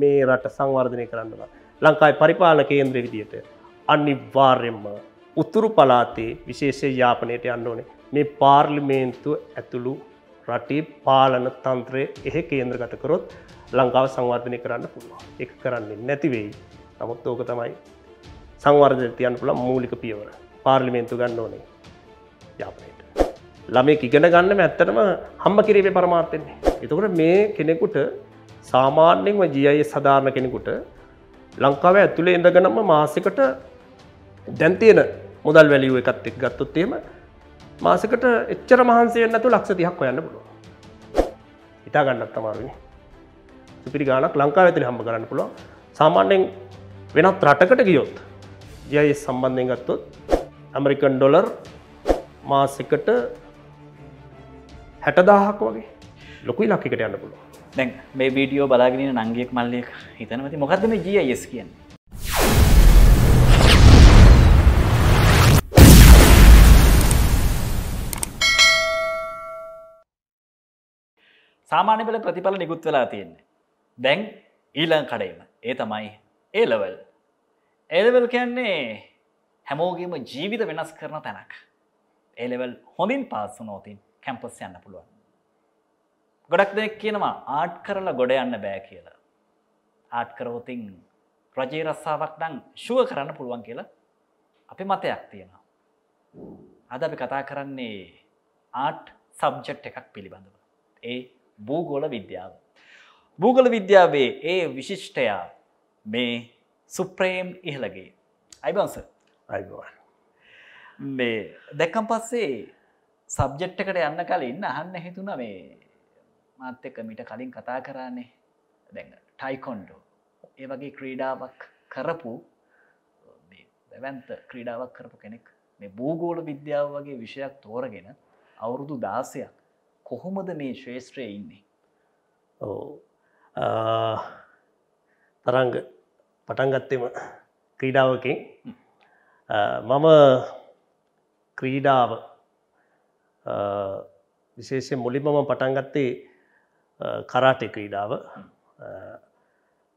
මේ රට සංවර්ධනය කරන්නලා ලංකායි පරිපාලන කේන්ද්‍ර විදියට අනිවාර්යෙන්ම උතුරු පලාතේ විශේෂය යාපනයට යන්න ඕනේ මේ පාර්ලිමේන්තුව ඇතුළු රටේ පාලන තන්ත්‍රය එහෙ කේන්ද්‍රගත කරොත් ලංකාව සංවර්ධනය කරන්න පුළුවන් එක කරන්නේ නැතිවෙයි නමුත් ඕක තමයි සංවර්ධය තියන්න පුළ මූලික පියවර පාර්ලිමේන්තු ගන්න ඕනේ යාපනයට ළමය ඉගෙන ගන්නම ඇත්තටම හම්බ කිරීමේ පරමාර්තෙන්නේ එතකොට මේ කෙනෙකුට සාමාන්‍යෙන්ම ජියයේ සධාරණ කෙනෙකුට ලංකාව ඇතුළේ ඉඳගනම මාසකට දැන්තියන මුදල් වැලිුව එකත් එක් ගත්තොත්තේම මාසකට එච්චර මහන්සේ නැතු ලක්ෂ තියක් යන්න පුළුව ඉතා ගන්නත් තමාරුවනි සුපිරි ගානක් ලංකාව ඇතිල හම්බ කරන්න පුළුව සාමාන්‍යෙන් වෙනත් රටකට ගියොත් ජයයේ සම්බන්ධයෙන් ගත්තොත් ඇමරිකන් ඩොලර් මාසකට හැටදාහක් වගේ ලොකුයි ලක්කිකට යන්න පුළුව දැන් මේ වීඩියෝ බලාගෙන නංගියෙක් මල්ලෙක් හිතනවති මොකක්ද මේ ජIS කියන්නේ සාමාන්‍ය පෙළ ප්‍රතිඵල නිකුත් වෙලා තියෙන්නේ. දැන් ඊළං කඩේම ඒ තමයි ඒලවල්. ඒලවල් කියන්නේ හැමෝගේම ජීවිත වෙනස් කරන තැනක්. ඒලෙවල් හොඳින් පාස්සු නෝතින් කැම්පස් යන්න පුළුවන්. ගොඩක් දෙනෙක් කියනවා ආට් කරලා ගොඩ යන්න බෑ කියලා. ආට් කරවතින් රජයේ රස්සාවක් නම් ෂුව කරන්න පුළුවන් කියලා අපි මතයක් තියෙනවා. අද අපි කතා කරන්නේ ආට් සබ්ජෙක්ට් එකක් පිළිබඳව. ඒ භූගෝල විද්‍යාව. භූගල විද්‍යාවේ ඒ විශිෂ්ටයා මේ සුප්‍රේම් ඉහළගේ. අයිබන්ස අයිබවන් මේ දැකම් පස්සේ සබ්ජෙට්ටකට යන්න කලින් අහන්න හිතුන මේ මාත් එක්ක මිට කලින් කතා කරන්නේ දැ ටයිකොන්ඩෝ ඒ වගේ ක්‍රීඩාවක් කරපු දැවන්ත ක්‍රීඩාවක් කරපු කෙනෙක් මේ බූගෝල විද්‍යාව වගේ විෂයක් තෝරගෙන අවුරුදු දාසයක් කොහොමද මේ ශේෂත්‍රය ඉන්නේ ඕ තරංග පටන්ගත්තම ක්‍රීඩාවකින් මම ක්‍රීඩාව විශේෂය මුලින්ම පටන්ගත්තේ කරාටේ ක්‍රීඩාව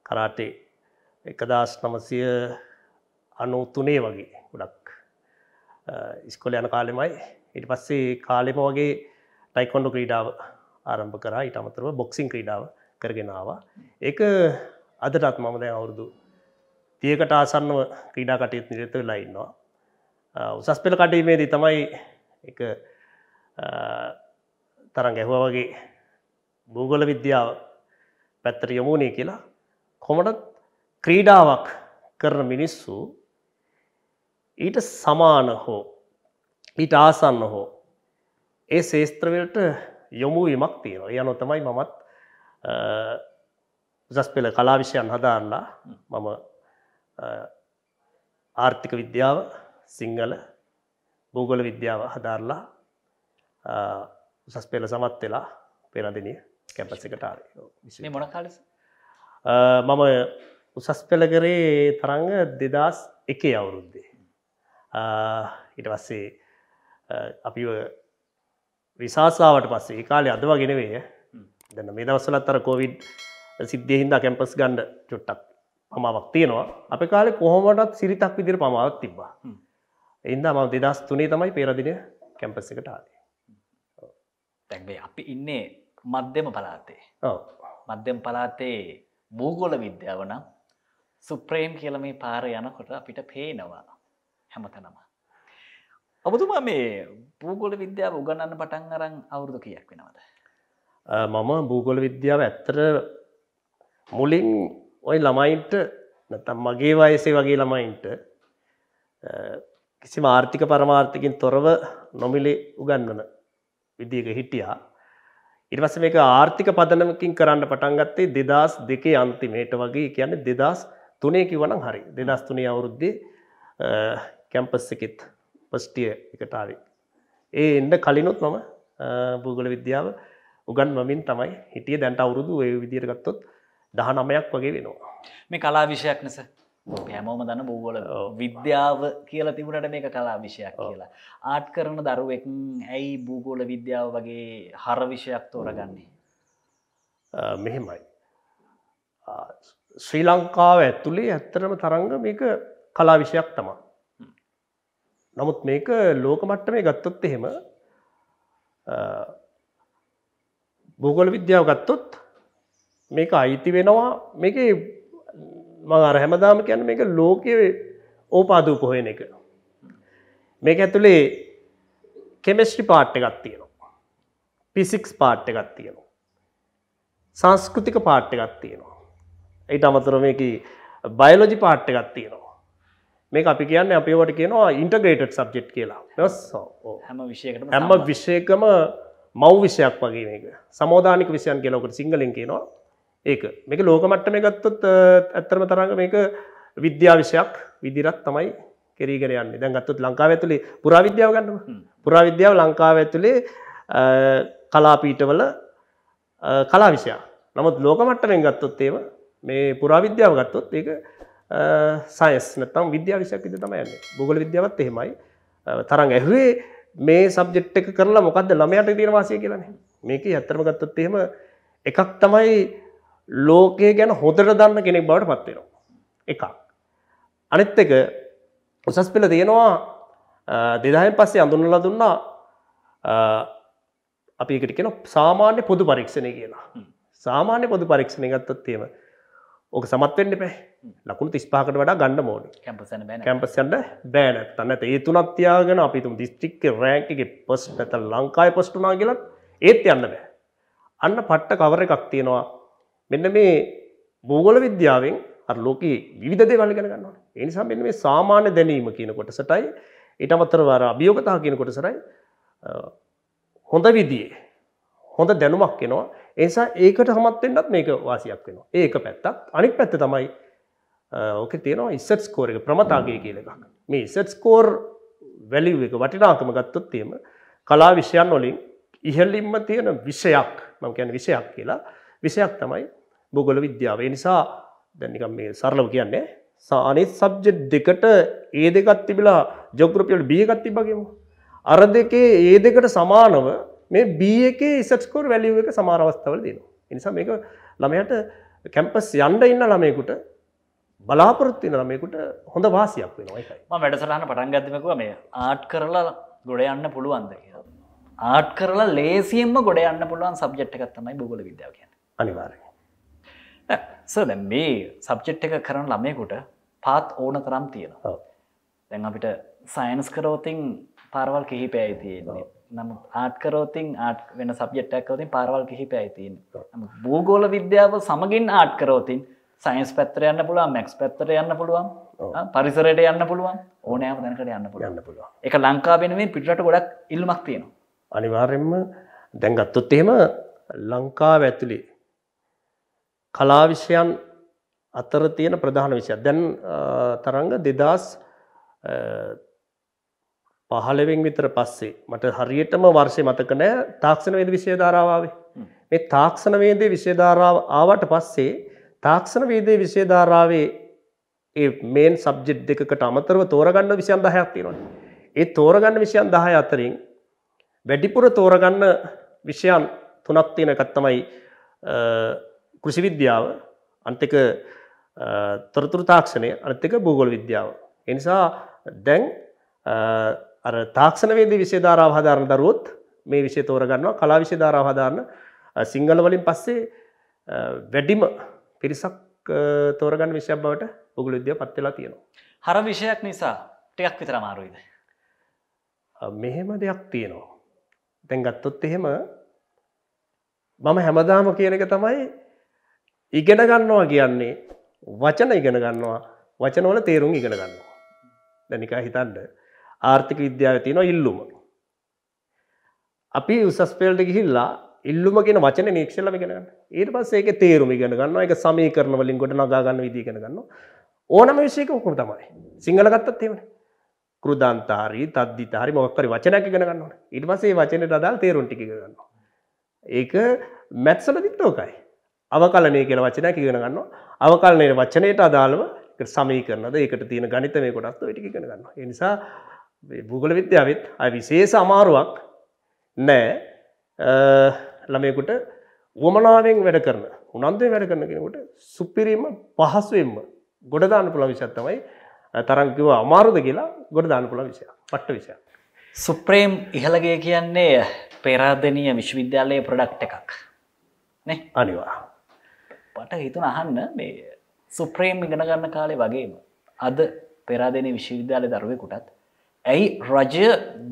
කරාටේ එකදස් නමසය අනු තුනේ වගේ ගොඩක් ඉස්කොල යන කාලෙමයි ඉට පස්සේ කාලෙම වගේ ටයිකොන්ඩු ක්‍රීඩාව ආරම්භ කරා ඉට අමතරව බොක්සිං ක්‍රීඩාව කරගෙනවා ඒක අදටත් මම දැන් අවුරුදු තියකට ආසන්නව ක්‍රීඩා කටයුත් නිරත වෙලා ඉන්නවා උසස් පෙළ කටීමේදී තමයි එක තරන් ගැහුව වගේ භූගොල විද්‍යාව පැත්තර යොමුණේ කියලා කොමටත් ක්‍රීඩාවක් කරන මිනිස්සු ඊට සමාන හෝ ඊට ආසන්න හෝ ඒ ශේස්ත්‍රවලට යොමුවීමක් තියෙනවා යනො තමයි මමත් උසස් පෙළ කලාවිෂයන් හදාන්නලා මම ආර්ථික විද්‍යාව සිංහල භූගොල විද්‍යාව හදාරලා උසස් පෙළ සමත් වෙලා පෙරදිනිය කැපස් එකට ආවේ මොන කාලෙස මම උසස් පෙළ කරේ තරංග දෙදස් එකේ අවුරුද්දේ ඊට පස්සේ අපි විශාසාාවට පස්සේ කාලේ අදවා ගෙනවේ දැන මේ දවස්සලත් අර කොවිඩ් සිද්ධයහින්දා කැම්පස් ගණ්ඩ චුට්ටක් පමාවක් තියෙනවා අප කාලෙ කොහොමටත් සිරිතක් විදිර පමාවක් තිබ්බා එන්දා ම දෙදස් තුනේ තමයි පේරදින කැම්පස් එකට ආදේ තැන්බේ අපි ඉන්නේ මධ්‍යම පලාතේ මධ්‍යම පලාතේ බූගොල විද්‍යාව නම් සුප්‍රේම් කියල මේ පාර යනකොට අපිට පේනවා හැමතනම. ඔබතුමා මේ පූගොල විද්‍යාව උගන්නන්න පටන් අරන් අවුරුදු කියක් වෙනවද. මම භූගොල විද්‍යාව ඇත්තර මුලින් ඔය ළමයින්ට නැතම් මගේ වයසේ වගේ ළමයින්ට කිසි මාර්ථික පරමාර්ථකින් තොරව නොමිලේ උගන්නන විදික හිටියා ඊට පස්සේ මේක ආර්ථික පදනමකින් කරන්න පටන් ගත්තේ 2002 අන්තිමේට වගේ කියන්නේ 2003 කිව්වනම් හරි 2003 අවුරුද්දේ කැම්පස් එකෙත් ෆස්ට් ඉයර් එකට ආවේ. ඒ එන්න කලිනුත් මම භූගෝල විද්‍යාව උගන්වමින් තමයි හිටියේ දැන්ට අවුරුදු ওই විදියට ගත්තොත් 19ක් වගේ වෙනවා. මේ කලා විෂයක් නේද? හැමෝම දන්න බූගොල විද්‍යාව කියලා තිබුණට මේක කලා විෂයක් කියලා ආට් කරන දරුවෙක් ඇයි බූගෝල විද්‍යාව වගේ හර විෂයක් තෝරගන්නේ මෙහෙමයි ශ්‍රී ලංකාව ඇතුළේ ඇත්තරම තරංග මේක කලා විෂයක් තමා නමුත් මේක ලෝක මට්ට මේ ගත්තොත් එහෙම බූගොල විද්‍යාව ගත්තොත් මේක අයිති වෙනවා මේක මං අර හැමදාම කියන්න මේක ලෝකය ඕපාදූ පොහයන එක. මේක ඇතුළේ කෙමෙස්ටි පාට්ට එකක් තියෙනවා. පිසික්ස් පාට්ට එකක් තියෙනවා. සංස්කෘතික පාට්ට එකක් තියෙනවා. ඊට අමතර මේක බයලෝජි පාට්ට එකක් තියෙනවා. මේ අපි කියන්න අපිවට කියනවා ඉන්ටග්‍රේටඩ් සබ්ජෙට් කියලා හැම විෂයකට හැම විෂයකම මව් විෂයක් වගේ මේක සමෝධානික විෂයන් කියලකට සිංහලෙන් කියනවා ඒක මේක ලෝකමට්ට මේ ගත්තොත් ඇත්තරම තරඟ මේක විද්‍යාවිෂයක් විදිරත් තමයි කෙරීගරයන්න දැන් ගත්තුත් ලංකාව ඇතුළේ පුරාවිද්‍යාව ගන්නම පුරාවිද්‍යාව ලංකාව ඇතුළේ කලාපීටවල කලාවිෂය නමුත් ලෝකමට්ටමෙන් ගත්තොත් ඒව මේ පුරාවිද්‍යාව ගත්තොත් ඒක සයස් නතම් විද්‍යාවිශයක් ඉද තමයි යන්නේ බුගල විද්‍යාවත් එහෙමයි තරඟ ඇහුවේ මේ සබ්ජෙට් එක කරලා මොකක්ද ළමයට දීනවාසය කියලන මේක ඇත්තරම ගත්තොත් එහෙම එකක් තමයි ලෝකය ගැන හොදට දන්න කෙනෙක් බවට පත්වෙනවා. එකක්. අනෙත් එක උසස් පෙළ තියෙනවා දෙදාහන් පස්සේ අඳුනලා දුන්නා අපි එකට කෙන සාමාන්‍ය පොදු පරීක්ෂණය කියලා. සාමාන්‍ය පොදු පරීක්ෂණය ගත්තත් තියෙම ඕක සමත්වෙන්න පැ ලකුණු තිස්පාකට වඩා ගන්න මෝඩ කැම්පසන්ට බෑන තන්න ඒ තුනත්තියාගෙන අපිතුම් දිස්ත්‍රික්ක රෑන්කගේ පස් නැත ලංකායි පස්ටුනා කියලත් ඒත් යන්න බෑ. අන්න පට්ට කවර එකක් තියෙනවා මෙන්න මේ භූගොල විද්‍යාවෙන් අර ලෝකයේ විවිධ දේවල් ඉගෙන ගන්නවා. ඒ නිසා මෙන්න මේ සාමාන්‍ය දැනීම කියන කොටසටයි ඊට අමතරව අර අභියෝගතා කියන කොටසටයි හොඳ විදියේ හොඳ දැනුමක් එනවා. ඒ නිසා ඒකට හමත් වෙන්නත් මේක වාසියක් වෙනවා. ඒක පැත්තක්. අනිත් පැත්ත තමයි ඕකේ තියෙනවා ඉසට් ස්කෝර් එක ප්‍රමතාගය කියලා එකක්. මේ ඉසට් ස්කෝර් වැලියු එක වටිනාකම ගත්තොත් එහෙම කලා විෂයන් වලින් ඉහලින්ම තියෙන විෂයක් මං ගැන විෂයක් කියලා විෂයක් තමයි බොගොල විද්‍යාව නිසා දැනිකම් මේ සරලව කියන්නේ සානෙත් සබ්ජෙට් දෙකට ඒ දෙකත් තිබිලා ජොග්‍රපියල් බියගත් තිබගේම. අර දෙකේ ඒ දෙකට සමානව මේ බක ඉසටස්කෝර් වැලිුව එක සමාරවස්ථවල දෙනවා. එනිසා මේක ළමයට කැම්පස් යන්ඩ ඉන්න ළමයකුට බලාපොරත්තින ළමයකුට හොඳ වාසියක් වෙනවා එකයි ම වැඩසරහන පටන්ගත්මකුව මේ ආට් කරලා ගොඩ යන්න පුළුවන්ද කියලා. ආට් කරලා ලේසියෙන්ම ගොඩ යන්න පුළුවන් සබ්ජෙට් එකක් තමයි බූගල විද්‍යාව කියන්න අනිවාර්ය සද මේ සබ්ජෙට් එක කරන ළමයකුට පාත් ඕන තරම් තියෙනවා දැන් අපිට සයින්ස් කරෝතින් පාරවල් කිහිපයයි තියෙන්නේ නම ආට්කරෝතින් ආට් වෙන සබ්ජෙට්ටක්කවතින් පාරවල් කිහිපයයි තින් බූගෝල විද්‍යාව සමගින් ආට්කරෝතින් සයින්ස් පැත්තර යන්න පුළුවන් මැක්ස් පැත්තර යන්න පුළුවන් පරිසරයට යන්න පුළුවන් ඕනෑම දැනකට යන්න පුළුවන්න පුළුව එක ලංකාවෙනුවෙන් පිටට ගොඩක් ඉල්මක් තියෙනවා අනිවාර්යෙන්ම දැන් ගත්තොත් එහෙම ලංකාව ඇතුළේ කලාවිෂයන් අතර තියෙන ප්‍රධාන විෂය දැන් තරංග දෙදස් පහළවෙන් විතර පස්සේ මට හරියටම වර්ෂය මතකනෑ තාක්ෂණවේද විෂය ධාරාවේ මේ තාක්ෂණවේදේ විෂයධාරාව ආවට පස්සේ තාක්ෂණවේදේ විෂයධාරාවේ ඒ මේන් සබ්ජෙට් දෙකට අමතරව තෝරගන්න විෂයන් දහයක් තියෙනවා. ඒ තෝරගන්න විෂයන් දහය අතරින් වැඩිපුර තෝරගන්න විෂයන් තුනක් තියෙන එකත් තමයි කෘෂිවිද්‍යාව අන්තික තොරතුරු තාක්ෂණය අනතික භූගොල විද්‍යාව. එනිසා දැන් තාක්ෂණවේද විශේධාරාව හාධාරණ දරුවොත් මේ විෂය තෝරගන්නවා කලා විශේධාරාව හාධාරණ සිංහල වලින් පස්සේ වැඩිම පිරිසක් තෝරගන්න විශයක් බවට උගුල විද්‍යාව පත්වෙලා තියෙනවා. හර විෂයක් නිසා ටයක් විතර මාරුයිද. මෙහෙම දෙයක් තියෙනවා. දැන් ගත්තොත් එහෙම මම හැමදාම කියන එක තමයි ඉගෙන ගන්නවා කියන්නේ වචන ඉගෙන ගන්නවා වචනවල තේරුම් ඉගෙන ගන්නවා. දැනිකා හිතන්ඩ ආර්ථික විද්‍යාව තියෙන ඉල්ලුම. අපි උසස්පේල්ට ගිහිල්ලා ඉල්ලුම කියෙන වචන නික්ෂල ගෙන ඒට පස් ඒක තේරුම ගෙන ගන්න එක සමී කරන වලින් ගොඩ නගාගන්න විදිගෙන ගන්න ඕනම විශෂයක ඔකුම තමයි සිංහල ගත්තත් තිෙවනේ කෘදන්තාරී තද්දිතාරි මොක්කරි වචනැක ගන්න ඉට පසේ වචනයට අදාල් තේරුන් ටික ගන්න. ඒක මැත්සල දිත්තෝකයි. අවකලනය කියල වචනැක ගෙන ගන්න අවකලනයට වචනයට අදාළව සමී කරනද ඒකට තියෙන ගනිත මේ කොටස්ත ටික ගෙන ගන්න. නිසා බුගල විද්‍යාවත් අය විසේ සමාරුවක් නෑ ළමයකුට වමනාවෙන් වැඩ කරන උනන්දේ වැඩ කරන කෙනකුට සුපිරීම පහසුවෙන්ම ගොඩදාන්න පුළ විශත්තවයි තරංකිව අමාරුද කියලා ගොඩ දාන පුළ විසය පට්ට විසය. සුප්‍රේම් ඉහළගේ කියන්නේ පේරාධනය විශ්වවිද්‍යාලයේ ප්‍රඩක්් එකක් අනිවා. පට හිතුන අහන්න මේ සුප්‍රේම් ඉගෙනගන්න කාලේ වගේම අද පෙරාදනය විශ්වවිද්‍යාලය දරුවෙකුටත් ඇයි රජය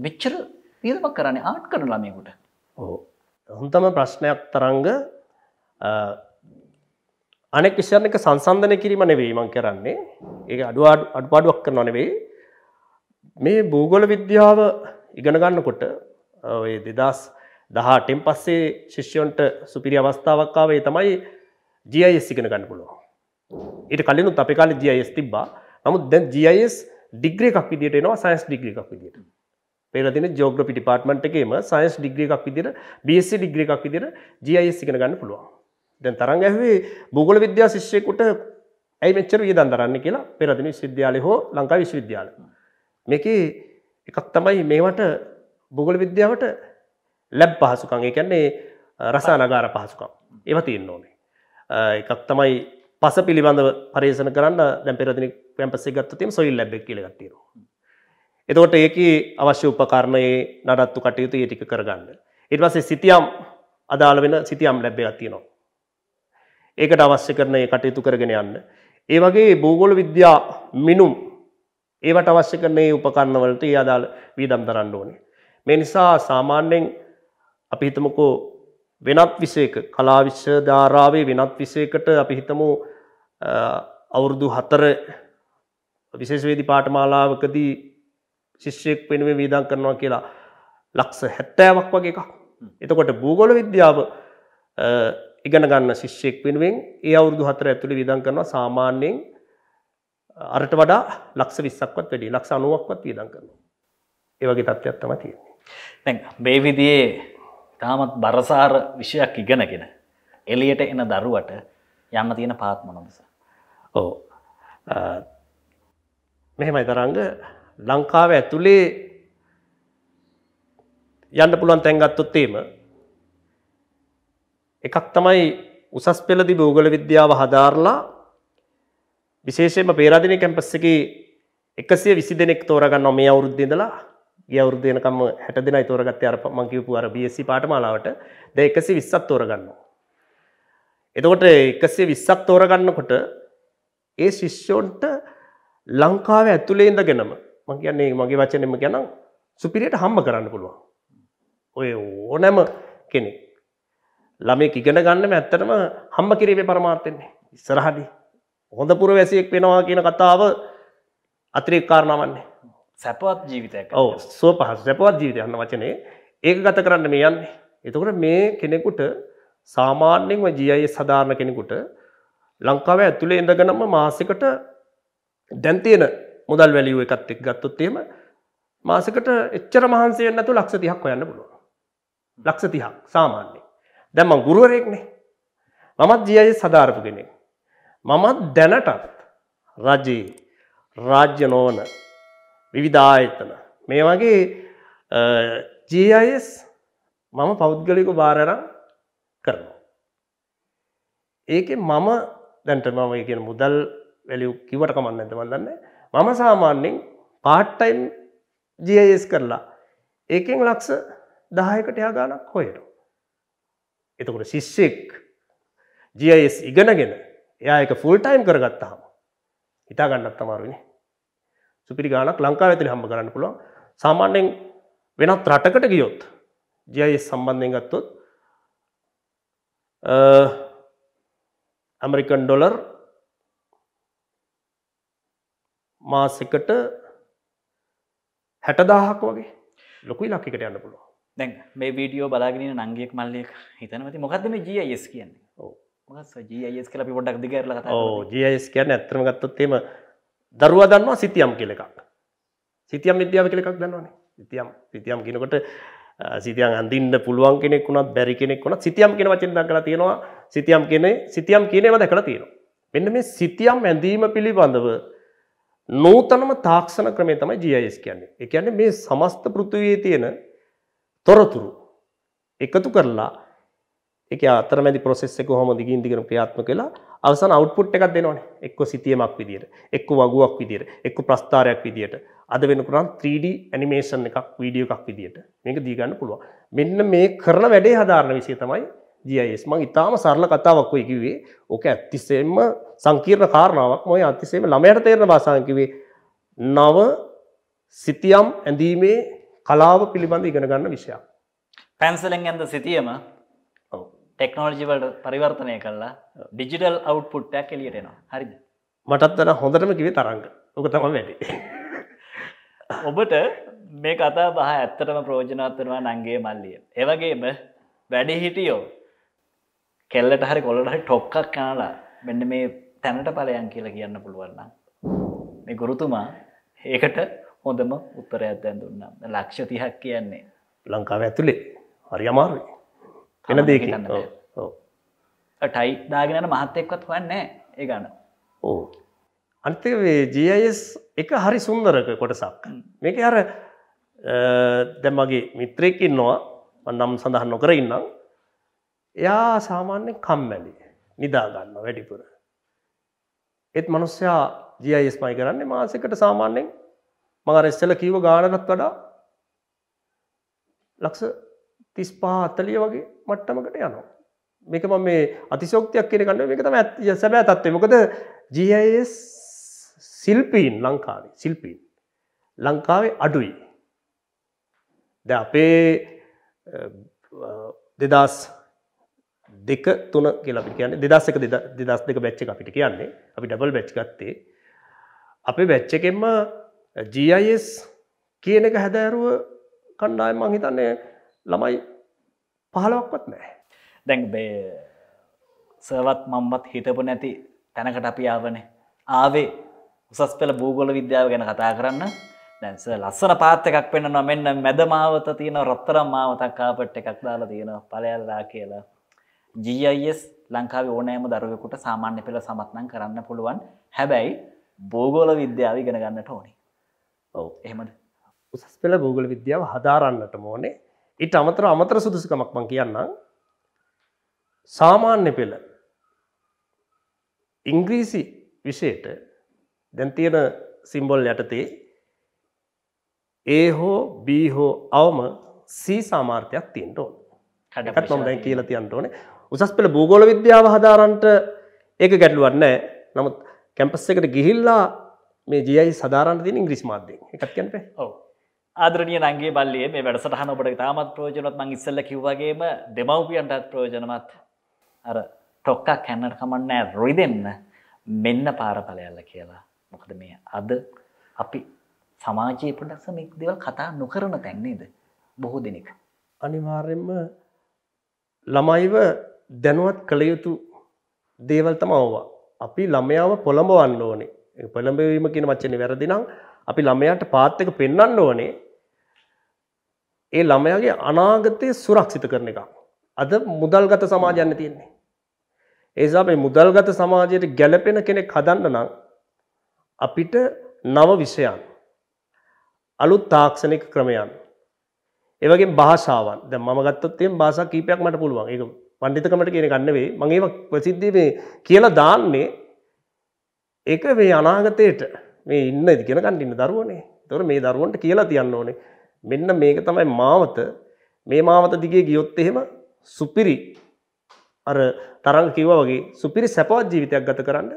විච්චර පීදමක් කරන්නේ ආට් කරන ළමයකුට හොන්තම ප්‍රශ්නයක් තරංග අනෙක් විෂයන් එක සංසන්ධනය කිරීම නෙවෙයි මං කරන්නේ. ඒක අඩුවාඩු අඩුපාඩුවක් කරනව නෙවෙයි. මේ භූගෝල විද්‍යාව ඉගෙන ගන්නකොට ඔය 2018න් පස්සේ ශිෂ්‍යයන්ට සුපිරි අවස්ථාවක් ආවේ තමයි GIS ඉගෙන ගන්න පුළුවන්. ඊට කලිනුත් අපේ කාලේ GIS තිබ්බා. නමුත් දැන් GIS ඩිග්‍රී එකක් විදියට එනවා සයන්ස් ඩිග්‍රී එකක් විදියට. පේලා තියෙන ජියෝග්‍රෆි ඩිපාර්ට්මන්ට් එකේම සයන්ස් ඩිග්‍රී එකක් විදියට BSc ඩිග්‍රී එකක් විදියට GIS ඉගෙන ගන්න පුළුවන්. දැන් තරන් ඇවේ බුගල විද්‍යා ශිෂ්‍යයකුට ඇයි මෙච්චර වියදන් දරන්න කියලා පෙරදින විශ්වවිද්‍යාලය හෝ ලංකා විශ්වවිද්‍යාල. මේක එකක් තමයි මේවට බුගල විද්‍යාවට ලැබ් පහසුකං එකන්නේ රසානගාර පහසුකම් ඒව තියන්න ඕනේ. එකක් තමයි පස පිළිබඳව පරේසන කරන්න දැ පෙරදින පැම්පසේ ගත්ත තිම සොයිල් ලැබ් කියලගත්තීර. එතකොට ඒක අවශ්‍ය උපකරණයේ නඩත්තු කටයුතු ඒටික කරගන්න. ඉටවසේ සිතියම් අදාළ වෙන සිතියම් ලැබ්බේ අතිනවා. ඒකට අවශ්‍ය කරන ඒ කටයුතු කරගෙන යන්න. ඒ වගේ භූගොල විද්‍යා මිනුම් ඒවට අවශ්‍ය කරන ඒ උපකරණවලට ඒ අදාළ වීදම් දරන්න ඕනේ. මේ නිසා සාමාන්‍යයෙන් අපි හිතමුකෝ වෙනත් විසයක කලා විශ්වධාරාවේ වෙනත් විසයකට අපි හිතමු අවුරුදු හතර විශේෂවේදි පාටමාලාවකදී ශිෂ්‍යයෙක් පෙනුවේ වීදම් කරනවා කියලා ලක්ස හැත්තෑවක් වගේ එකක්. එතකොට භූගොල විද්‍යාව ඉගෙන ගන්න ශිෂ්‍යෙක් වෙනුවෙන් ඒ අවුරුදු හතර ඇතුළේ වියදම් කරනවා සාමාන්‍යයෙන් අරට වඩා ලක්ෂ 20ක්වත් වැඩි ලක්ෂ 90ක්වත් වියදම් කරනවා. ඒ වගේ තත්ත්වයක් තමයි තියෙන්නේ. දැන් මේ විදිහේ තාමත් බරසාර විෂයක් ඉගෙනගෙන එළියට එන දරුවට යන්න තියෙන පාත් මොනවද? ඔව්. මෙහෙමයි තරංග ලංකාව ඇතුලේ යන්න පුළුවන් තැන් ගත්තොත් එහෙම එකක් තමයි උසස් පෙළදි භූගල විද්‍යාව හදාරලා විශේෂයෙන්ම පේරාදෙණිය කැම්පස් එකේ 120 දෙනෙක් තෝරගන්නවා මේ අවුරුද්දේ ඉඳලා ගිය අවුරුද්දේ වෙනකම් 60 දෙනයි තෝරගත්තේ අර මම කියපු අර BSc පාඨමාලාවට දැන් 120ක් තෝරගන්නවා එතකොට 120ක් තෝරගන්නකොට ඒ ශිෂ්‍යොන්ට ලංකාව ඇතුළේ ඉඳගෙනම මං කියන්නේ මගේ වචනෙම ගැනම් සුපිරියට හම්බ කරන්න පුළුවන් ඔය ඕනෑම කෙනෙක් ළමේ ඉගෙන ගන්නම ඇත්තටම හම්බ කිරීමේ පරමාර්ථයන්නේ ඉස්සරහදි හොඳ පුරවැසියෙක් වෙනවා කියන කතාව අතිරෙක් කාරණාවන්නේ සැපවත් ජීවිතයක් ඔව සෝ පහස සැපවත් ජීවිතය යන්න වචනේ ඒක ගත කරන්න මේ යන්නේ එතකොට මේ කෙනෙකුට සාමාන්‍යෙන් ජියයේ සධාරණ කෙනෙකුට ලංකාව ඇතුළේ ඉඳගෙනම මාසිකට දැන්තියෙන මුදල් වැලියූ එකත් එක් ගත්තොත්තේම මාසකට එච්චර මහන්සේ නැතු ලක්ෂ තියක් ඔයන්න පුළුව ලක්ෂ තිහක් සාමාන්‍යය දැන් මම ගුරුවරයෙක්නේ. මමත් GIS හදාරපු කෙනෙක්. මමත් දැනටත් රජයේ රාජ්‍ය නොවන විවිධායතන මේ වගේ GIS මම පෞද්ගලික භාරරම් කරනවා. ඒක මම දැන්ට මම කියන මුදල් වැලිය කිවට කමන්න ඇත මදන්න මම සාමාන්‍යෙන් පාට්ටයිම් ජයස් කරලා ඒකෙන් ලක්ස දහයකට යා ගානක් හොයට එතකොට ශිෂ්‍යෙක් ජIS ඉගෙනගෙන එයා එක ෆුල්ටයිම් කරගත්තහම හිතා ගන්නත් තමාරුනේ සුපිරි ගානක් ලංකා ඇතින හම්බ කරන්න පුළුවන් සාමාන්‍යෙන් වෙනත් රටකට ගියොත් ජIS සම්බන්ධයෙන් ගත්තොත් ඇමරිකන් ඩොලර් මාසකට හැටදාහක් වගේ ලොකුයි ලක්කිකට යන්න පුළුව දැන් මේ වීඩියෝ බලාගෙන නංගියෙක් මල්ලෙක් හිතනවති මොකක්ද මේ ජIS කියන්නේ ජIS කල පොඩක් දිගරල ජIS කියන්න ඇත්‍රම ගත්තොත්තේම දරුවා දන්නවා සිතියම් කෙලෙකක් සිතියම් විද්‍යාව කෙලෙකක් දන්නවානේ සිතියම් සිතියම් කියනකොට සිතියන් අඳින්න පුළුවන් කෙනෙක් වුණත් බැරි කෙනෙක් වුණත් සිතියම් කෙන වචෙන් දක්ලා තියෙනවා සිතියම් කෙනෙ සිතියම් කියනව දැකලා තියෙනවා මෙන්න මේ සිතියම් ඇඳීම පිළිබඳව නූතනම තාක්ෂණ ක්‍රමය තමයි GIS කියන්නේ. ඒ කියන්නේ මේ සමස්ත පෘථිවියේ තියෙන තොරතුරු එකතු කරලා එක අතරමැදි පොසෙස් එක හොම දිගින් දිගන ක්‍රියාත්ම කලා අවසන් අවට්පුට් එකක් දෙනවන එක්ක සිතියමක් විදිට එක්ක වගුවක් විදිට එක්ක ප්‍රස්ථාරයක් විදිට අද වෙනකුරන් 3D ඇනිමේෂන් එකක් වීඩියෝ එකක් විදිට මේක දීගන්න පුළුවන් මෙන්න මේ කරන වැඩේ හදාරණ විසිය තමයි ජIS මං ඉතාම සරල කතාවක් ඔය කිව්වේ ඕක ඇත්තිසේම සංකීර්ණ කාරණාවක් මොය අතිසේම ළමයට තේරෙන භාෂාවෙන් කිව්වේ නව සිතියම් ඇඳීමේ කලාව පිළිබඳ ඉගෙන ගන්න විෂයක්. පැන්සලෙන් ඇද සිතියම ටෙක්නෝජිවලට පරිවර්තනය කල්ලා ඩිජිටල් අවට්පුට්ටයක් එලියටෙනවා හරිද මටත් දන හොඳටම කිවේ තරංග ඕක තම වැඩි ඔබට මේ කතා බහ ඇත්තටම ප්‍රෝජනාත්තරවා නංගේ මල්ලිය ඒවගේම වැඩිහිටියෝ කෙල්ලට හරි කොළට ටොක්කක් කනලා මෙන්න මේ තැනට පලයන් කියලා කියන්න පුළුවන්න මේ ගුරුතුමා ඒකට හොඳම උත්තරයක් දැන් දුන්නම් ලක්ෂ තිහක් කියන්නේ ලංකාව ඇතුළේ හරි අමාරුයි වෙන දෙක ටයි දාගෙනන මහත්තෙක්වත් වන්නේ ඒ ගන්න ඕ අන්තික වේ ජIS එක හරි සුන්දරක කොටසක් මේක අර දැමගේ මිත්‍රයෙක් ඉන්නවා මන්නම් සඳහන් නොකර ඉන්නම් එයා සාමාන්‍ය කම්මැලි නිදා ගන්න වැඩිපුර ඒත් මනුස්්‍යයා ජIS මයි කරන්නේ මාසකට සාමාන්‍යෙන් මඟ රෙස්සල කීව ගානටත් වඩා ලක්ස තිස් පා අත්තලිය වගේ මට්ටමකට යනවා මේක ම මේ අතිශෝක්තියක් කියෙන කන්න එක තම ඇ සැබෑ තත්වේ මොකද ජIS සිල්පීන් ලංකාවේ සිල්පීන් ලංකාවේ අඩුයි ද අපේ දෙදස් දෙක තුන කියලි කියන්නේ දෙදස් එක දෙදස් දෙක බැච්ච අපිට කියන්නේ අපි ඩබල් බැච් ගත්තේ අපේ බැච්ච එකෙන්ම GIS කියන එක හැදෑරුව කණ්ඩාය මං හිතන්නේ ළමයි පහලවක්වත් නෑ දැන් බේ සවත් මම්මත් හිතපු නැති තැනකට අපි ආවනේ ආවේ උසස් පෙළ භූගොල විද්‍යාව ගැන කතා කරන්න දැන්ස ලස්සන පාත්තකක් පෙන්නවා මෙන්න මැද මාවත තියෙන රොත්තරම් මාවතක් කාපට් එකක් දාලා තියෙන පලයල්ලා කියලා. GIS ලංකාව ඕනෑම දරුවකුට සාමාන්‍ය පෙළ සමත්නම් කරන්න පුළුවන් හැබැයි බෝගෝල විද්‍යාව ගෙනගන්නට ඕනේ. ඔව එහෙමද උසස් පෙළ භූගල විද්‍යාව හදාරන්නට මෝනේ ඉට අමතර අමතර සුදුසුකමක් මං කියන්න සාමාන්‍ය පෙළ ඉංග්‍රීසි විෂයට දැන්තියෙන සිම්බොල් යටතේ ඒ හෝ බී හෝ අවම සී සාමාර්ථයක් තියන්ට ඕන හැඩත් මම දැන් කියල තියන්ට ඕන උසස් පෙළ භූගෝල විද්‍යාව හදාරන්ට ඒක ගැටලුවන්න නමුත් කැම්පස් එකට ගිහිල්ලා මේ ජයි සදාරන්න තින ඉංග්‍රිස් මාධ්‍යෙන් එකත්කැන්ට ඔව ආදරනිය නගේ බල්ලිය මේ වැඩසටහන ඔබට තාමත් ප්‍රෝජනත් මං ඉස්සල්ල කිව්වගේම දෙමව්පියන්ටත් ප්‍රෝජනමත් අර ටොක්කා කැන්නට කමන්නෑ රොයි දෙන්න මෙන්න පාර පලයල්ල කියලා මොකද මේ අද අපි සමාජයේ පොඩක්ස මේ දෙවල් කතා නොකරන තැන්නේද බොහෝ දෙනෙක් අනිවාර්යෙන්ම ළමයිව දැනුවත් කළ යුතු දේවල් තම ඔවා අපි ළමයාව පොළඹවන්න ඕනේ පළඹවීම කියන වචනේ වැරදි නම් අපි ළමයාට පාත් එක පෙන්වන්න ඕනේ ඒ ළමයාගේ අනාගතය සුරක්ෂිත කරන එක. අද මුදල්ගත සමාජයන්න තියෙන්නේ. ඒ නිසා මේ මුදල්ගත සමාජයට ගැළපෙන කෙනෙක් හදන්න නම් අපිට නව විෂයන් අලුත් තාක්ෂණික ක්‍රමයන් ඒ වගේ භාෂාවන් දැන් මම ගත්තොත් එම් භාෂා කීපයක් මට පුළුවන්. ඒක පඬිතකමට කියන එක නෙවෙයි. මම ඒවා ප්‍රසිද්ධියේ කියලා දාන්නේ ඒක වේ අනාගතයට මේ ඉන්න ඉදිගෙන කණ්ඩින්න දරුවනේ තොර මේ දරුවන්ට කියලා තියන්න ඕනේ මෙන්න මේක තමයි මාවත මේ මාවත දිගේ ගියොත් එහෙම සුපිරි අර තරං කිව වගේ සුපිරි සැපවත් ජීවිතයක් ගත කරන්න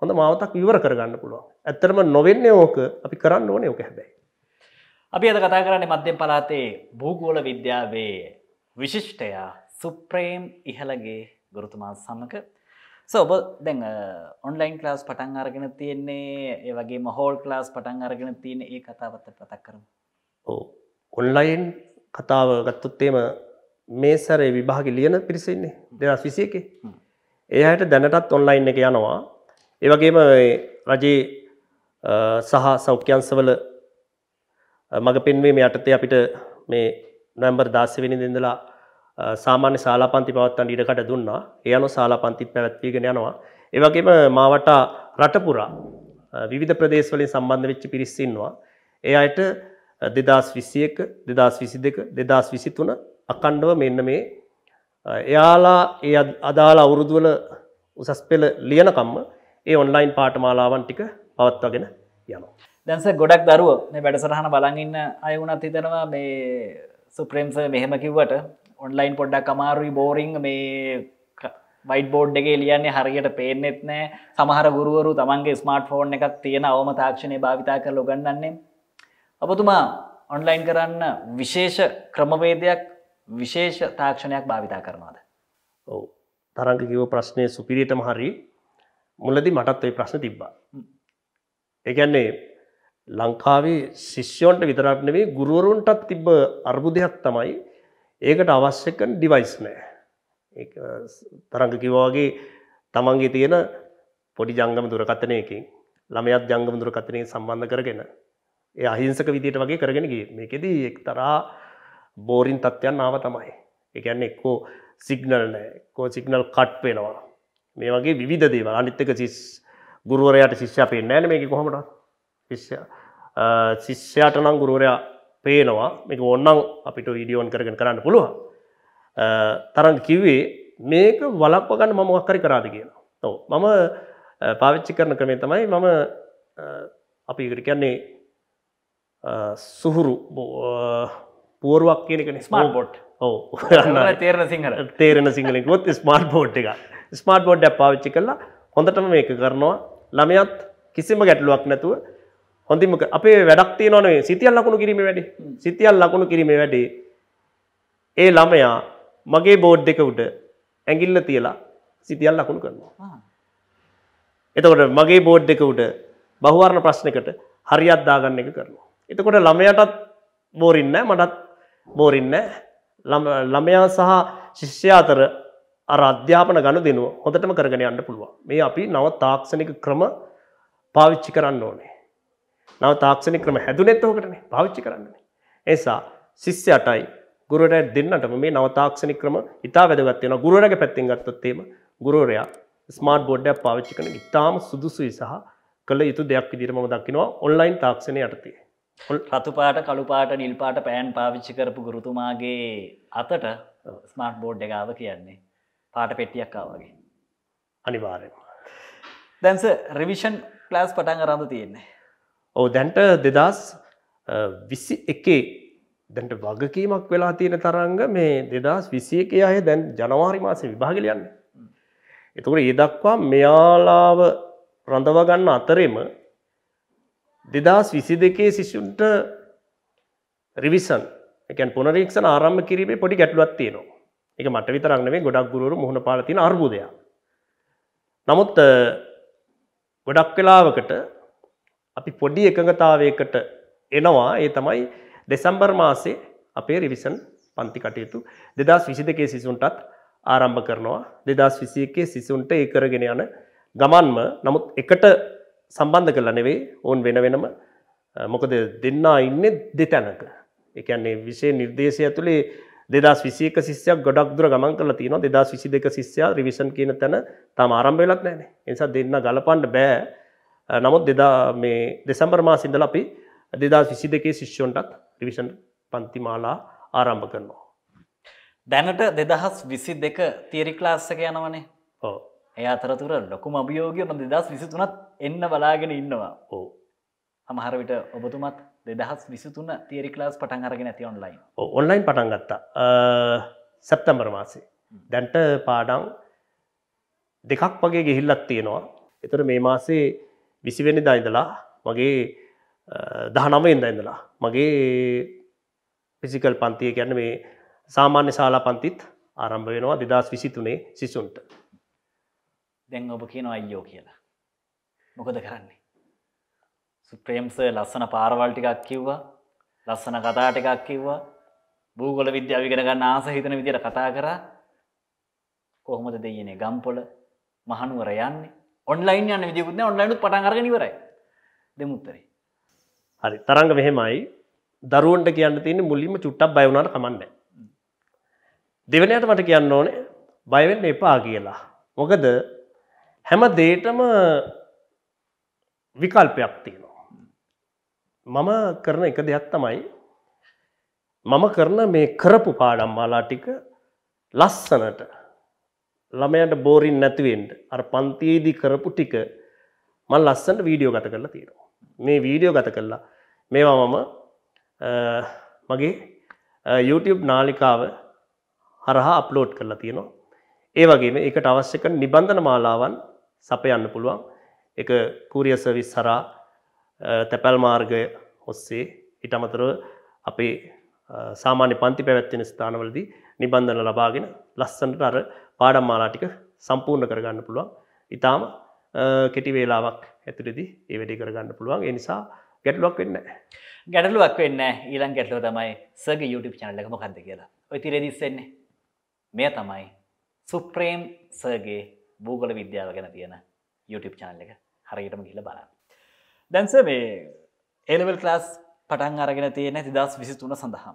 හොඳ මාවතක් විවර කරගන්න පුළුවන් ඇත්තරම නොවෙන්නේ ඕක අපි කරන්න ඕනේ ඕක හැබැයි අපි අද කතා කරන්නේ මධ්‍යම පලාතේ භූගෝල විද්‍යාවේ විශිෂ්ටයා සුප්‍රේම් ඉහළගේ ගුරුතුමා සමඟ සෝබ දැන් ඔන්ලයින් ලාස් පටන් අරගෙන තියෙන්නේ ඒ වගේ මහෝල් ලාස් පටන් අරගෙන තියෙන ඒ කතාවත්ත පතක් කරම ඕ ඔන්ලයින් කතාව ගත්තොත්තේම මේ සැරේ විභාග ලියන පිරිසෙන්නේ දෙදස් විසිය එක එයට දැනටත් ඔන්ලයින් එක යනවා ඒවගේම රජයේ සහ සෞඛ්‍යන්සවල මඟ පෙන්වීම යටතේ අපිට මේ නොම්බර් දාස්්‍යවෙනි දෙඳලා සාමාන්‍ය සාලාපන්ති පවත්තන් ඉඩකට දුන්නා ඒ අනු සාලාපන්තිත් පැවැත්වීගෙන යනවා ඒවගේම මාවට රටපුරා විධ ප්‍රදේශවලින් සම්බන්ධ වෙච්චි පිරිස්සින්වා ඒ අයට දෙදස් විසියක දෙදස් විසි දෙක දෙදස් විසි තුන අකණ්ඩව මෙන්න මේ එයාලා ඒ අදාළ අවුරුදුවල උසස් පෙළ ලියනකම්ම ඒ ඔන්ලයින් පාටමාලාවන් ටික පවත්වගෙන යනවා. දැන්ස ගොඩක් දරුව මේ වැඩසරහන බලඟන්න අයවුනත් හිතනවා මේ සුප්‍රේම්ස මෙහෙම කිව්වට ඔන්ලයින් පොඩ්ඩක් අමාරුයි බෝරිං මේ වයිට බෝඩ් එක ලියන්නේ හරියට පේනෙත් නෑ සමහර ගුරුවරු තමන්ගේ ස්මර්ට් ෆෝන් එකක් තියෙන අවම තාක්ෂණය භාවිතා කර ලොගන්නන්නේ අපතුමා ඔන්ලයින් කරන්න විශේෂ ක්‍රමවේදයක් විශේෂ තාක්ෂණයක් භාවිතා කරනවාද ඔව තරංග කිව ප්‍රශ්නය සුපිරිටම හරි මුලදි මටත් ඔයි ප්‍රශ්න තිබ්බා එකන්නේ ලංකාවේ ශිෂ්‍යෝන්ට විතරක්නවේ ගුරුවරුන්ටත් තිබ්බ අර්බුදයක් තමයි ඒකට අවශ්‍යකන් ඩිවයිස් නෑ තරඟ කිවවාගේ තමන්ගේ තියෙන පොඩි ජංගම දුරකතනයකින් ළමයත් ජංගම දුරකතනය සම්බන්ධ කරගෙන ඒ අහිංසක විදියට වගේ කරගෙනගේ මේකෙදී එක්තරා බෝරින් තත්ත්යන් ආව තමයි එකන්න එක්කෝ සිගනල් නෑ කෝ සිගනල් කට් වෙනවා මේ වගේ විධ දේව අනිත්තක සිස් ගුරුවරයට ශිෂ්‍ය පෙන්න්න නෑ මේක කොහොමට ශිෂ්‍ය ශිෂ්‍යයට නම් ගුරුවරයා පේනවා මේක ඔන්නම් අපිට වීඩියෝන් කරගෙන කරන්න පුළුවන් තරන් කිව්වේ මේක වලක්වගන්න මම වක්කරි කරාද කියලා තව මම පාවිච්චි කරන ක්‍රමේ තමයි මම අපි ඉකට කියන්නේ සුහුරු පුවරුවක් කියනක ස්මාර්ට බොට් ඔව තේරන සිංහල තේරෙන සිංහලකුවත් ස්මාර්ට බෝඩ් එක ස්මාර්ට බෝඩ් පාවිච්චි කරලා හොඳටම මේක කරනවා ළමයත් කිසිම ගැටලුවක් නැතුව හොඳම අපේ වැඩක් තියනනේ සිතියල් ලකුණු කිරීම වැඩි සිතියල් ලකුණු කිරීම වැඩි ඒ ළමයා මගේ බෝඩ් එක උඩ ඇගිල්ල තියලා සිතියල් ලකුණු කරනවා. එතකොට මගේ බෝඩ් එක උඩ බහුවරණ ප්‍රශ්නකට හරි අත්දාගන්න එක කරනවා. එතකොට ළමයටත් බෝරින්න මටත් බෝරින්න ළමයා සහ ශිෂ්‍ය අතර අර අධ්‍යාපන ගණ දෙනුව හොඳටම කරගෙන යන්න පුළුවන් මේ අපි නව තාක්ෂණික ක්‍රම පාවිච්චි කරන්න ඕනේ නව තාක්ෂණ ක්‍රම හැදුනෙත් හෝකටන පාච්චි කරන්න. එසා ශිස්්‍යයටයි ගුරට දෙන්නටම මේ නවතාක්ෂණ ක්‍රම ඉතා වැදගත්වයෙන ගුරට පැත්තිෙන් ගත්තත්තේම ගුරෝරයා ස්මාර්ට් බෝඩ්ඩ පාවිච්චි කන ඉතාම සුදුසුයි සහ කළ යුතු දෙයක් ඉදිරම දක්කිනවා ඔන්ලයින් තාක්ෂණය යටතිේ. රතුපාට කළුපාට නිල්පාට පෑන් පාවිච්චි කරපු ගුරුතුමාගේ අතට ස්මාර්ට් බෝඩ් එකාව කියන්නේ පාට පෙට්ටියක් ආවගේ අනිවාරයම දැන්ස රිවිෂන් ප්ලස් පටන් අරඳ තියෙන්නේ ඔව දැන්ට දෙදස් විසි එකේ දැන්ට වගකීමක් වෙලා තියෙන තරංග මේ දෙදස් විසිය එක අය දැන් ජනවාරි මාස විභාගලියන්න. එතකට ඒ දක්වා මෙයාලාව රඳවගන්න අතරෙම දෙදස් විසි දෙකේ සිසුන්ට රිවිසන් එකන් පුනරීක්ෂණ ආරම්ම කිරීමේ පොඩි ගැටලුවත් තියෙනවා එක මට විතරක්නේ ගොඩක් ගුරු මුහුණ පාලතින අර්බුදයක්. නමුත් ගොඩක් වෙලාවකට අපි පොඩි එකඟතාවයකට එනවා ඒ තමයි දෙසම්බර් මාසේ අපේ රිවිසන් පන්ති කටයුතු දෙදස් විසි දෙකේ සිසුන්ටත් ආරම්භ කරනවා දෙදස් විසියකේ සිසුන්ට ඒ කරගෙන යන ගමන්ම නමුත් එකට සම්බන්ධ කළ නෙවෙයි ඔවුන් වෙන වෙනම මොකද දෙන්නා ඉන්නේ දෙතැනක එකන්නේ විෂය නිර්දේශය ඇතුළේ දෙදස් විසියක සිස්යක් ගොඩක් දුර ගමන් කල තියන දෙදස් විසි දෙක සිස්යා රිවිෂන් කියන තැන තම ආරම්භවෙලක් නෑනේ එනිසා දෙන්න ගලපන්ඩ බෑ නමුත් දෙදා මේ දෙසම්බර් මාසින්දල අපි දෙදා විසි දෙකේ ශිෂ්‍යෝන්ටත් රිවිෂන් පන්තිමාලා ආරම්භ කරනවා. දැනට දෙදහස් විසි දෙක තීරික්ලාස්සක යනවනේ ඕ ඒ අතරතුර ලොකුම අභියෝගයම දෙදස් විසිතුනත් එන්න බලාගෙන ඉන්නවා ඕ හමහරවිට ඔබතුමත් දෙදහස් විසිතුන තීරික්ලාස් පටන් අරගෙන ඇති ඔන්ලයින් ඔන්ලයින් පටන් ගත්තා සැප්තම්බර් මාසේ දැන්ට පාඩම් දෙකක් වගේ ගෙහිල්ලත් තියෙනවා එතුර මේ මාසේ විසිවෙනි දයිඳලා මගේ දහනම ඉදයිඳලා මගේ පිසිකල් පන්තිය ගැන මේ සාමාන්‍ය ශාලා පන්තිත් ආරම්භ වෙනවා දෙදස් විසිතුනේ සිසුන්ට දැන් ඔබ කියනවා අයියෝ කියලා මොකද කරන්නේ ප්‍රේම්ස ලස්සන පාරවල්ටිකක් කිව්වා ලස්සන කතාටිකක් කිව්වා භූගොල විද්‍යාව විගෙනගන්න ආස හිතන විදිර කතා කරා කොහොමද දෙයනේ ගම්පොල මහනුවර යන්නේ ඔන්ලයින් යන්න විදකුත්න ඔන්ලයිනුත් පටන්ගරග නිවරයි දෙමුත්තරේ හරි තරංග මෙහෙමයි දරුවන්ට කියන්න තියෙන මුලින්ම චුට්ටක් බයවුණට කමන්න දෙවනයට මට කියන්න ඕනේ බයවෙන්න එපා කියලා මොකද හැම දේටම විකල්පයක් තියෙනවා මම කරන එක දෙයක් තමයි මම කරන මේ කරපු පාඩම් මාලා ටික ලස්සනට ළමයට බෝරින් නැතිවෙන්ට අර පන්තියේදී කරපු ටික මල් ලස්සට වීඩියෝ ගත කරලා තියෙනවා. මේ වීඩියෝ ගත කරලා මේවා මම මගේ YouTube නාලිකාව හරහා අප්ලෝඩ් කරලා තියෙනවා. ඒ වගේම එකට අවශ්‍යක නිබන්ධන මාලාවන් සපයන්න පුළුවන් එක කූරිය සවිස් හරා තැපැල් මාර්ගය ඔස්සේ ඉට අමතරව අපේ සාමාන්‍ය පන්ති පැවැත්වෙන ස්ථානවලදී නිබන්ධන ලබාගෙන ලස්සන්ට අර පාඩම් මාලා ටික සම්පූර්ණ කරගන්න පුළුවන් ඉතාම කෙටි වේලාවක් ඇතුළෙදි ඒ වැඩි කරගන්න පුළුවන් එනිසා ගැටලුවක් වෙන්න ගැටලුවක් වෙන්න ඊළන් ගැටලෝ තමයි සග YouTube චනල්ලක මොකක්ද කියලා ඔයි තිරෙදිස්සෙන්නේ මේ තමයි සුප්‍රේම් සර්ගේ භූගල විද්‍යාව ගැන තියෙන YouTube චනල් එක හරියටම ගිල බලන්න දැන්ස මේ ඒලවල් ලාස් පටන් අරගෙන තියෙන තිදස් විසිතුන සඳහම්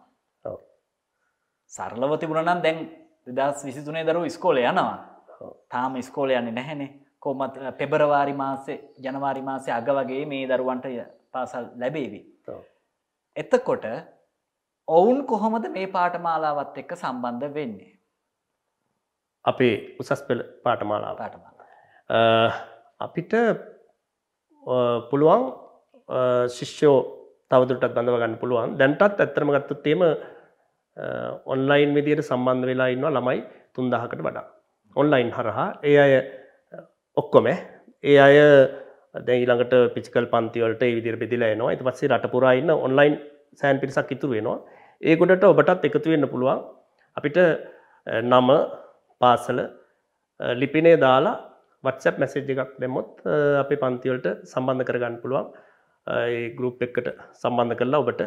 සරලව තිබුණනම් දැන් දෙදස් විසිතුනේ දරු ස්කෝල යනවා තාම ස්කෝල යන්නේ නැහැනේ කොමත් පෙබරවාරි මාසේ ජනවාරි මාසේ අග වගේ මේ දරුවන්ට පාසල් ලැබේවි. එතකොට ඔවුන් කොහොමද මේ පාටමාලාවත් එක්ක සම්බන්ධ වෙන්නේ. අපේ උසස් පෙළ පාටමාලා පාටමාලා. අපිට පුළුවන් ශිෂ්‍යෝ තවදුරටත් බඳව ගන්න පුළුවන් දැන්ටත් ඇත්තරම ගත්තොත්තේම ඔන්ලයින් විදියට සම්බන්ධ වෙලා ඉන්නවා ළමයි තුන්දහකට වඩා. ඔන්ලයින් හරහා ඒ අය ඔක්කොම ඒ අය දැඊළඟට පිචිකල් පන්තිවලට විදිර බෙදිල නවා ඇති පස්සේ රට පුරාඉන්න ඔන්ලයින් සෑන් පිරිසක් ඉතුර වෙනවා ඒකොඩට ඔබටත් එකතු වෙන්න පුළුවන් අපිට නම පාසල ලිපිනේ දාලා වත්සැප් මැසේජ් එකක් දෙමුත් අපි පන්තිවලට සම්බන්ධ කරගන්න පුළුවන් ඒ ගරුප් එකට සම්බන්ධ කරලා ඔබට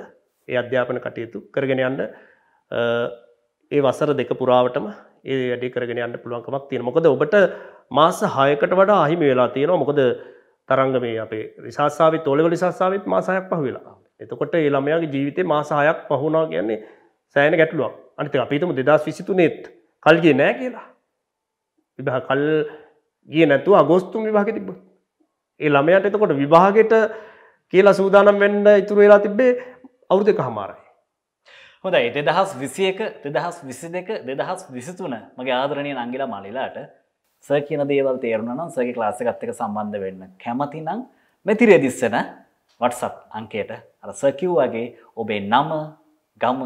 ඒ අධ්‍යාපන කටයුතු කරගෙන යන්න ඒ වසර දෙක පුරාවටම ඒ වැඩි කරගෙන අන්න පුළුවන්කමක් තියෙන මොකද ඔබට මාස හයකට වඩා අහිමි වෙලා තියෙනවා මොකද තරංග මේ අපේ විශස්සාාව තොලව නිසාාවත් මාසායක් පහ වෙලා එතකොට ඒ ළමයාගේ ජීවිතය මාසාහයක් පහුණා කියන්නේ සෑන ගැටලුවක් අනිත අපිතම දෙදස් විසිතු නෙත් කල්ගේ නෑ කියලා විභහ කල් ගිය නැතුව අගෝස්තුම් විභාග තිබ ඒ ළමයට එතකොට විභාගයට කියලා සූදානම් වෙන්න ඉතුරු වෙලා තිබ්බේ අවුරුදක හමාරයි හොඳයි දෙදහස් විසියක දෙදහස් විසි දෙක දෙදහස් විසිතුන මගේ ආදරණය නංගිලා මලිලාට ස කියන දේවල් තේරුණනම් සගේ ලාසකත්තක සම්බන්ධ වෙන්න කැමති නම් මෙතිරේ දිස්සන වටසප් අංකයට අර සකිව් වගේ ඔබේ නම ගම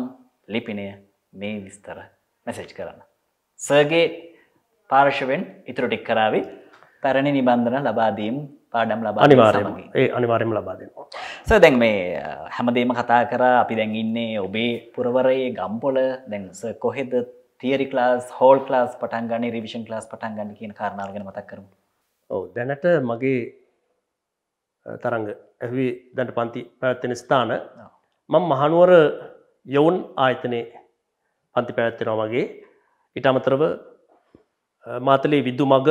ලිපිනය මේ විස්තර මැසෙජ් කරන්න. සගේ පාර්ශවෙන් ඉතුරටික් කරාවි පැරණි නිබන්ධන ලබාදීම් පාඩම් ලබා අනිවාර්යම ඒ අනිවාර්යම ලබා දෙනවා. සර් දැන් මේ හැමදේම කතා කරා අපි දැන් ඉන්නේ ඔබේ පුරවරයේ ගම්පොළ දැන් සර් කොහෙද තියරි ක්ලාස් හෝල් ක්ලාස් පටන් ගන්න රිවිෂන් ක්ලාස් පටන් ගන්න කියන කාරණාව ගැන මතක් කරමු. ඔව් දැනට මගේ තරඟ ඇහුවේ දැනට පන්ති පැවැත්වෙන ස්ථාන මම මහනුවර යවුන් ආයතනයේ පන්ති පැවැත්වෙනවා වගේ ඊට අමතරව මාතලේ විද්දු මග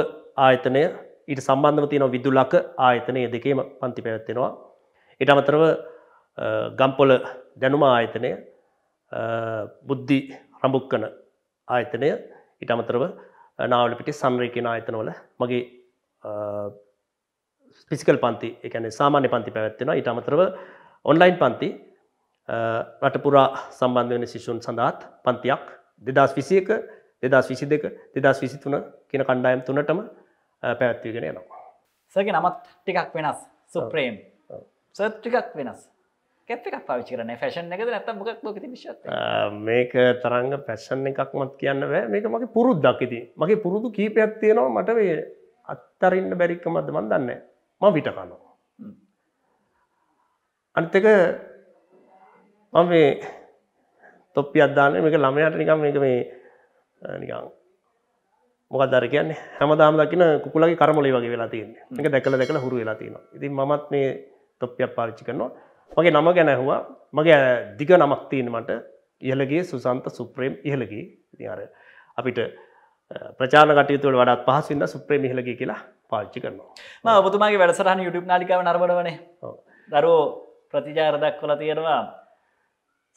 ආයතනය ඊට සම්බන්ධව තියෙන විදුලක ආයතනය දෙකේම පන්ති පැවැත්වෙනවා. ඉට අමතරව ගම්පොල දැනුම ආයතනය බුද්ධි රඹුක්කන ආයතනය ඉට අමතරව නාවලපිට සංරේකෙන ආයතනවල මගේ ස්පිසිකල් පන්ති එකන සාමාන්‍ය පන්ති පැවැත්වෙන ඉට අමතරව ඔන්ලයින් පන්ති රටපුරා සම්බන්ධ වෙන සිසුන් සඳහාත් පන්තියක් දෙදස් විසියක දෙදස් විසි දෙක දෙදස් විසිතුන කියෙන කණ්ඩායම් තුනටම පැත්තිගෙන නවා. සගේ නමත් ටිකක් වෙනස් සුප්‍රේම් සර්ටිකක් වෙනස් කැපිකක් පවිචරන ෆැෂන් එකද නැත මොකක් ොක විශ මේක තරංග පැසන් එකක්මත් කියන්න බෑ මේක මගේ පුරුද්දක් ඉති මගේ පුරුදු කීපයක් තියෙනවා මට වේ අත්තරින්න බැරික්කමද මන් දන්න ම විටකනවා අන්තක මම මේ තොප්පි අදදාන්න මේක ළමයට නිකම් මේක මේ නිකං මොකදර කියන්නේ හැමදාම දකින කුකුලගේ කරමොලේ වගේ වෙලා තියන්නේ එක දැකල දැකල හුරු වෙලා තියෙනවා ඉතින් මමත් මේ තොප්පියක් පාවිච්චි කරනවා මගේ නම ගැන ඇහුවා මගේ දිග නමක් තියෙන මට ඉහළගේ සුසන්ත සුප්‍රේම් ඉහළගේ ඉතින් අර අපිට ප්‍රචාන කටයුතුවල වඩත් පහසින්න සුප්‍රේම ඉහළගේ කියලා පාච්චි කරනවා ම ඔබතුමාගේ වැඩසරහන යුටුප් නාලිකාව නරබඩවනේ දරෝ ප්‍රතිජාරදක් කොල තියෙනවා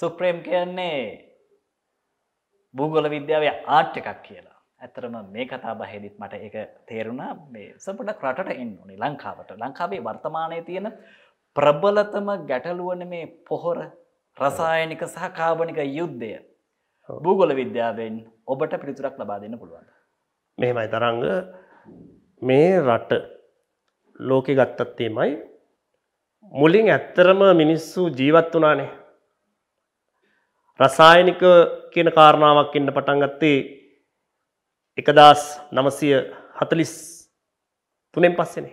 සුප්‍රේම් කියන්නේ භූගොල විද්‍යාවේ ආට් එකක් කියලා ඇතරම මේ කතා බහෙදිත් මට එක තේරුණා මේ සපට රටට එන්න ඕනේ ලංකාවට ලංකාවේ වර්තමානය තියෙන ප්‍රබලතම ගැටලුවන මේ පොහොර රසායනික සහකාවනික යුද්ධය භූගොල විද්‍යාවෙන් ඔබට පිළිතුරක් ලබා දෙන්න පුළුවන්. මෙහෙමයි තරංග මේ රට ලෝකෙ ගත්තත්තේමයි මුලින් ඇත්තරම මිනිස්සු ජීවත් වනානේ. රසායනික කියන කාරණාවක් ඉන්න පටන්ගත්තේ එකදස් නමසය හතලිස් තුනෙන් පස්සෙනේ.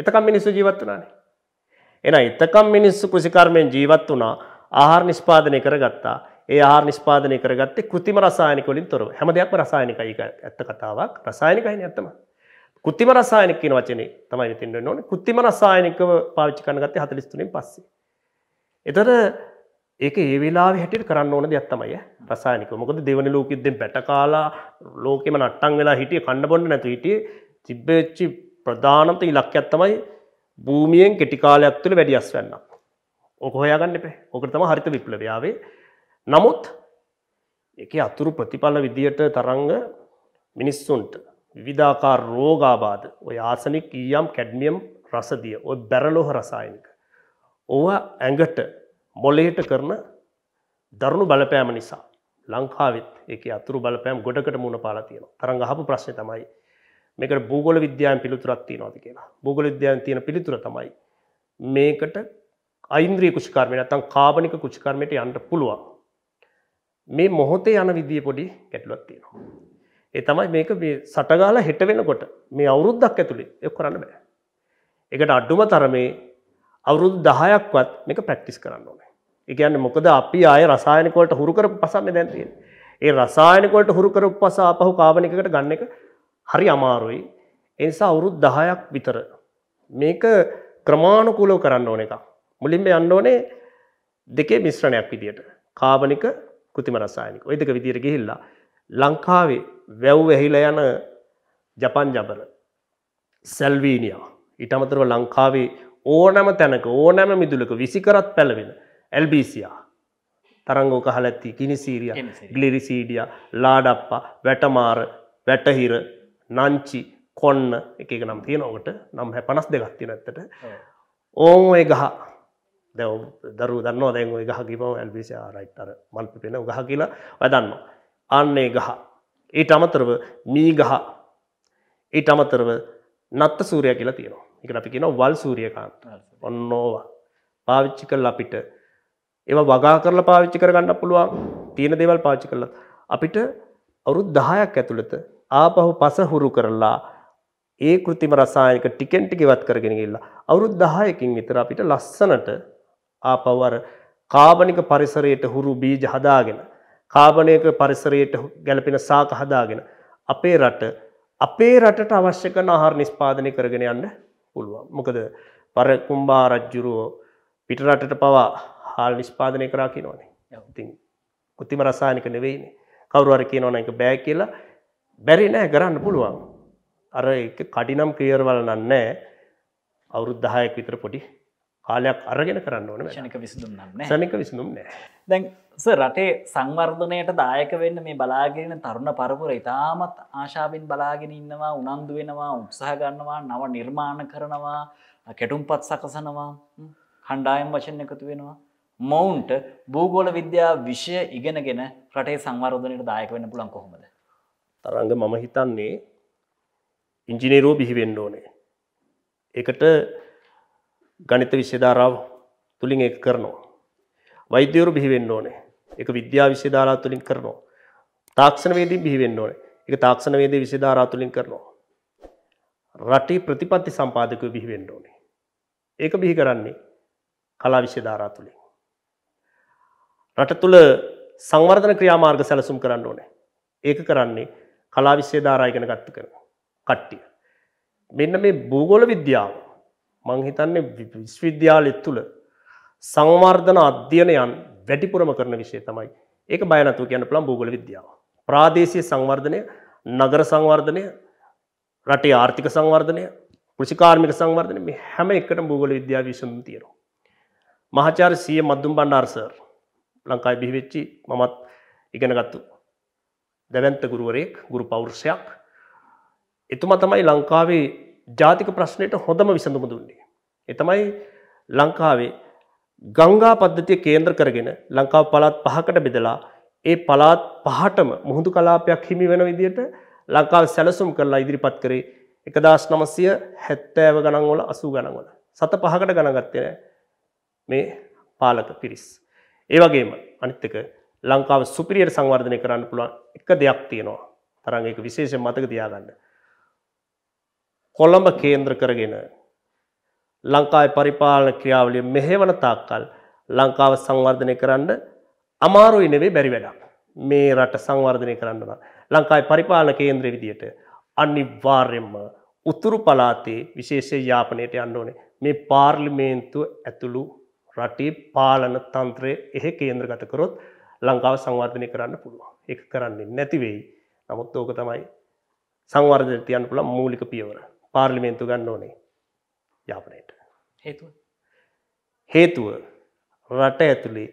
එතකම් මිනිස්සු ජීවත් වනානේ. එන එතකම් මිනිස්සු කෘසිකර්මයෙන් ජීවත් වනා ආහාර නිස්පාදනය කරගත්තා ඒ ආහාර නිස්පාදනය කරගත්තේ කෘතිම රසායනිකවලින් තොරව හැම දෙයක්ම රසායනිකයි ඇත්ත කතාවක් රසායනිකයින ඇත්තම. කෘතිම රසායනික කියන වචනේ තමයි මෙතෙන් වෙන්න ඕනේ. කෘතිම රසායනිකව පාවිච්චි කරන ගත්තේ 43න් පස්සේ. එතන ඒක ඒ වෙලා හැටිට කරන්න ඕන දෙයක් තමයි රසායනික මොකද දෙවන ලෝකෙදෙන් පැටකාලා ලෝකෙම නට්ටන් වෙලා හිටිය කණ්ඩ බොන්න නැතු හිටිය තිබ්බච්චි ප්‍රධානත ඉලක්ක ඇත්තමයි භූමියෙන් කෙටිකාලයක් තුළ වැඩියස් වෙන්න ඕක හොයාගන්න එපේ ඕකට තම හරිත විප්ලවයාවේ නමුත් එක අතුරු ප්‍රතිඵල විදියට තරංග මිනිස්සුන්ට විධාකාර රෝගාබාද ඔය ආසනික් ඊයම් කැඩ්මියම් රසදිය ඔය බැරලෝහ රසායනික ඕවා ඇඟට මොලේට කරන දරුණු බලපෑම නිසා ලංකාවෙත් එක අතුරු බලපෑම් ගොඩකට මුණ පාලා තියෙන තරඟ හපු ප්‍රශ්න තමයි මේක බූගොල විද්‍යාන් පිළිතුරත්ති නොද කියලා බූගොල විද්‍යාන් තියෙන පිළිතුර තමයි මේකට අයින්ද්‍රී කුෂිකර්මය තන් කාපනික කුෂිකර්මයට යන්ට පුළුවන් මේ මොහොතේ යන විදිිය පොඩි ගැටලොත් තියෙනවා ඒ තමයි මේක සටගාල හෙට වෙනකොට මේ අවුරුද්දක් ඇතුළේ එක් කරන්න බෑ එකට අඩුම තරමේ අවුරුදු දහයක්වත් මේක ප්‍රැක්ටිස් කරන්න ඕන එකන්න මොකද අපි ආය රසායනකොට හුරුකර පසන්න දැන්තියෙන්. ඒ රසායනකොට හුරුකර පසා පහු කාවනිකට ගන්න එක හරි අමාරුයි. එනිසා අවුරුත් දහයක් විතර. මේක ක්‍රමාණුකූලෝ කරන්න ඕන එක. මුලින්ම යන්න ඕනේ දෙකේ මිශ්‍රණයක් විදියට. කාබනික කෘතිම රසායනික ඔය දෙක විදිර ගිහිල්ලා ලංකාවේ වැව් ඇහිල යන ජපන් ජබර සැල්වීනියා ඉටමතරව ලංකාවේ ඕනම තැනක ඕනෑම මිදුලක විසිකරත් පැළවෙන ඇල්බීසියා තරංගෝ කහලැත්ති කිනිසීරිය ගලිරිසීඩිය ලාඩප්පා වැටමාර වැටහිර නංචි කොන්න එක නම් තියෙන ඔකට නම් හැ පනස් දෙගත්ති නැත්තට ඕන් ඔය ගහ දැව දරු දන්න දැන් ඔය ගහ කිබව ඇල්බිසි රයිට්තර මල්පි පෙන ගහ කියලා වැදන්න අන්නේ ගහ ඊට අමතරව මී ගහ ඊට අමතරව නත්ත සූරය කියලා තියෙනවා එක අපි කියෙන වල් සූරියකාන්ත ඔන්නෝවා පාවිච්චි කල් අපිට ඒවා වගා කරලා පාවිච්චි කරගන්න පුළුවන් තියෙන දේවල් පාච්චි කරලා අපිට අවුරුදු 10ක් ඇතුළත ආපහු පස හුරු කරලා ඒ કૃතිම රසායනික ටිකෙන් ටික ඉවත් කරගෙන ගිහිල්ලා අවුරුදු 10කින් විතර අපිට ලස්සනට ආපහු අර කාබනික පරිසරයට හුරු බීජ හදාගෙන කාබනයක පරිසරයට ගැලපෙන සාක හදාගෙන අපේ රට අපේ රටට අවශ්‍ය කරන ආහාර නිෂ්පාදනය කරගෙන යන්න පුළුවන්. මොකද පරකුම්බා රජ්ජුරුවෝ පිටරටට පවා හාල් නිෂ්පාදනය කරා කියනවානේ ඉතින් කෘතිම රසායනික නෙවෙයිනේ කවරුවර කියනවන එක බෑ කියලා බැරි නෑ කරන්න පුළුවන් අර කඩිනම් ක්‍රියර්වල නන්නෑ අවුරුද් දහයක් විතර පොඩි කාලයක් අරගෙන කරන්න ඕන ෂණක විසඳුම් ශනික විසඳුම් නෑ දැන් රටේ සංවර්ධනයට දායක වෙන්න මේ බලාගෙන තරුණ පරපුර ඉතාමත් ආශාවෙන් බලාගෙන ඉන්නවා උනන්දු වෙනවා උත්සාහ ගන්නවා නව නිර්මාණ කරනවා කෙටුම්පත් සකසනවා කණ්ඩායම් වචන එකතු වෙනවා මොවුන්ට භූගෝල විද්‍යා විෂය ඉගෙනගෙන රටේ සංවර්ධනයට දායක වෙන්න පුලන් කොහොමද. තරග මම හිතන්නේ ඉංජිනේරෝ බිහිවෙන්න ඕනේ. එකට ගනිත විශ්‍යධාරාව තුළින් එක කරනවා. වෛද්‍යවරු බිහිවෙන්න ඕනේ එක විද්‍යා විශ්‍යධාරා තුළින් කරනවා. තාක්ෂණවේදී බිහිවෙන්න ඕනේ එක තාක්ෂණවේදී විසිධාරා තුළින් කරනවා. රටේ ප්‍රතිපත්ති සම්පාධකව බිහිවෙන්න ඕනේ. ඒක බිහි කරන්නේ කලා විශ්‍යධාරා තුළින්. රට තුළ සංවර්ධන ක්‍රියාමාර්ග සැලසුම් කරන්න ඕනෑ. ඒක කරන්නේ කලා විශ්සේ ධාරායගෙන ගත්ත කර කට්ටිය. මෙන්න මේ භූගොල විද්‍යාව මංහිතන්නේ විශ්විද්‍යාලෙත් තුළ සංවර්ධන අධ්‍යයනයන් වැඩිපුරම කරන විශෂය තමයි ඒක බයනතු කියන පළම් භූගල විද්‍යාව. ප්‍රාදේශය සංවර්ධනය නගර සංවර්ධනය රටේ ආර්ථික සංවර්ධනය කෘෂිකාර්මික සංවර්ධනය හැම එකට භූගල විද්‍යා විසඳම් තියෙනවා. මහචාර සිය මද්දුම් බණ්ඩාර්සර් ලංකායි බිහිවෙච්චි මමත් ඉගෙනගත්තු දැවැන්ත ගුරුවරයෙක් ගුරු පෞරුෂයක් එතුමා තමයි ලංකාවේ ජාතික ප්‍රශ්නයට හොඳම විසඳම දුන්නේ. එතමයි ලංකාවේ ගංගා පද්ධතිය කේන්ද්‍ර කරගෙන ලංකාව පළාත් පහකට බෙදලා ඒ පළාත් පහටම මුහුදු කලාපයක් හිමි වෙන විදියට ලංකාව සැලසුම් කරලා ඉදිරිපත් කරේ එකදස් නමසය හැත්තෑව ගණන්වල අසූ ගණන්වල සත පහකට ගණගත්තෙන මේ පාලක පිරිස්. ඒවගේම අනිත්තක ලංකාව සුපිරියට සංවර්ධනය කරන්න පුළුවන් එක දෙයක් තියෙනවා තරන් එක විශේෂෙන් මතක තියාගන්න. කොළඹ කේන්ද්‍ර කරගෙන ලංකායි පරිපාලන ක්‍රියාවලිය මෙහෙවන තාක්කල් ලංකාව සංවර්ධනය කරන්න අමාරුයි නෙවේ බැරි වැඩක් මේ රට සංවර්ධනය කරන්නව ලංකායි පරිපාලන කේන්ද්‍ර විදියට අනිවාර්යෙන්ම උතුරු පලාතේ විශේෂය යාපනයට යන්න ඕනේ මේ පාර්ලිමේන්තු ඇතුළු රටේ පාලන තන්ත්‍රය එහෙ කේන්ද්‍රගත කරොත් ලංකාව සංවර්ධනය කරන්න පුළුවන් එක කරන්නේ නැතිවෙයි නමුත් ඕක තමයි සංවර්ධන තියන්න පුළ මූලික පියවර පාර්ලිමේන්තු ගන්න ඕනේ යාපනයට හේතුව හේතුව රට ඇතුළේ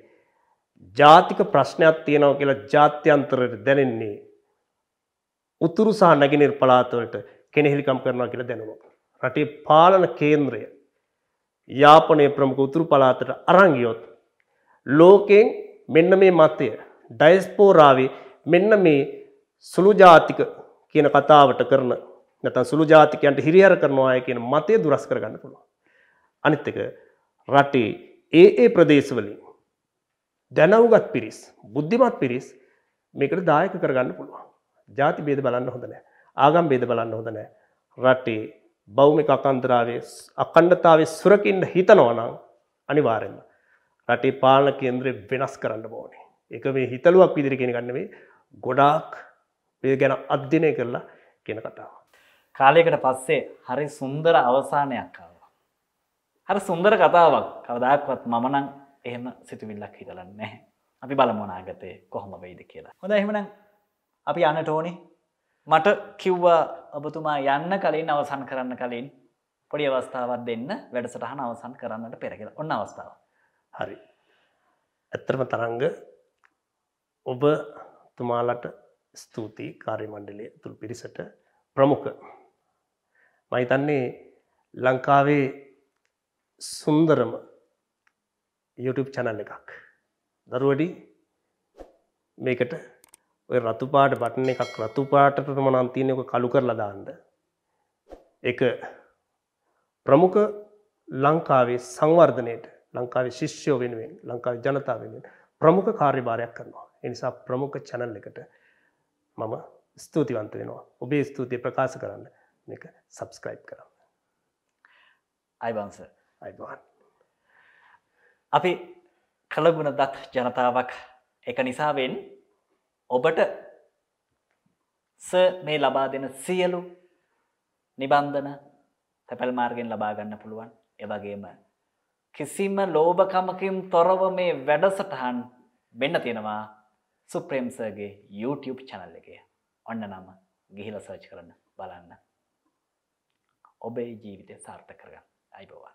ජාතික ප්‍රශ්නයක් තියෙනව කියලා ජාත්‍යන්තරයට දැනෙන්නේ උතුරු සහ නැගෙනර් පලාාතවලට කෙනෙහිලිකම් කරනවා කියලා දැනුව. රටේ පාලන කේන්ද්‍රය යාපනය ප්‍රමුඛ උතුරු පලාතට අරංගියොත් ලෝකෙන් මෙන්න මේ මතය ඩයිස්පෝරාවේ මෙන්න මේ සුළුජාතික කියන කතාවට කරන නැතන් සුළුජාතිකයන්ට හිරිහර කරනවා අය කියන මතය දුරස් කරගන්න පුළුව. අනිත් එක රටේ ඒ ඒ ප්‍රදේශවලින් දැනවගත් පිරිස් බුද්ධිමත් පිරිස් මේකට දායක කරගන්න පුළුවන් ජාති බේද බලන්න හොඳනෑ ආගම් බේද බලන්න හොඳනෑ රටේ බෞමික අකන්දරාවේ අකණ්ඩතාවේ සුරකින්ට හිතනවනම් අනිවාරෙන්ම. රටේ පාලන කේන්ද්‍රය වෙනස් කරන්න බෝනේ. එක මේ හිතලුවක් විදිරි කෙන ගන්නවේ ගොඩාක් ගැන අධ්‍යනය කරලා කෙන කතාව. කාලයකට පස්සේ හරි සුන්දර අවසානයක් කාවා. හර සුන්දර කතාවක් කවදක්වත් මමනං එහෙම සිතුවිල්ලක් හිතලන්නේ. අපි බලමොනාගතය කොහොම වෙයිද කියලා. හොඳ එහෙමනම් අපි අනටෝනිි මට කිව්වා ඔබතුමා යන්න කලින් අවසන් කරන්න කලින් පොඩි අවස්ථාවත් දෙන්න වැඩසටහන අවසන් කරන්නට පෙරගෙන ඔන්න අවස්ථාව. හරි. ඇත්තරම තරංග ඔබ තුමාලට ස්තුතියි කාරය මණ්ඩලය තුළ පිරිසට ප්‍රමුඛ. මහිතන්නේ ලංකාවේ සුන්දරම YouTube චැනල් එකක් දරුවඩි මේකට ඔය රතුපාට බටන එකක් රතුපාටටම නන්තියනක කළු කරලා දාන්න. එක ප්‍රමුඛ ලංකාවේ සංවර්ධනයට ලංකාවේ ශිෂ්‍යෝ වෙනුවෙන් ලංකාවේ ජනතාව වෙනුවෙන් ප්‍රමුඛ කාර්යභාරයක් කරනවා. එනිසා ප්‍රමුඛ චැනල් එකට මම ස්තුතිවන්ත වෙනවා. ඔබේ ස්තුතිය ප්‍රකාශ කරන්න එක සබස්ක්‍රයිබ් කරන්න. අයිබන්ස අයිබන්. අපි කළගුණ දත් ජනතාවක් එක නිසාවෙන් ඔබට ස මේ ලබා දෙන සියලු නිබන්ධන තැපැල් මාර්ගෙන් ලබා ගන්න පුළුවන් එවගේම කිසිම ලෝභකමකින් තොරව මේ වැඩසටහන් වෙන්න තියෙනවා සුප්‍රේම් සර්ගේ YouTube channel එකේ. ඔන්න නම ගිහිලා search කරන්න බලන්න. ඔබේ ජීවිතය සාර්ථක කරගන්න. අයිබෝවන්.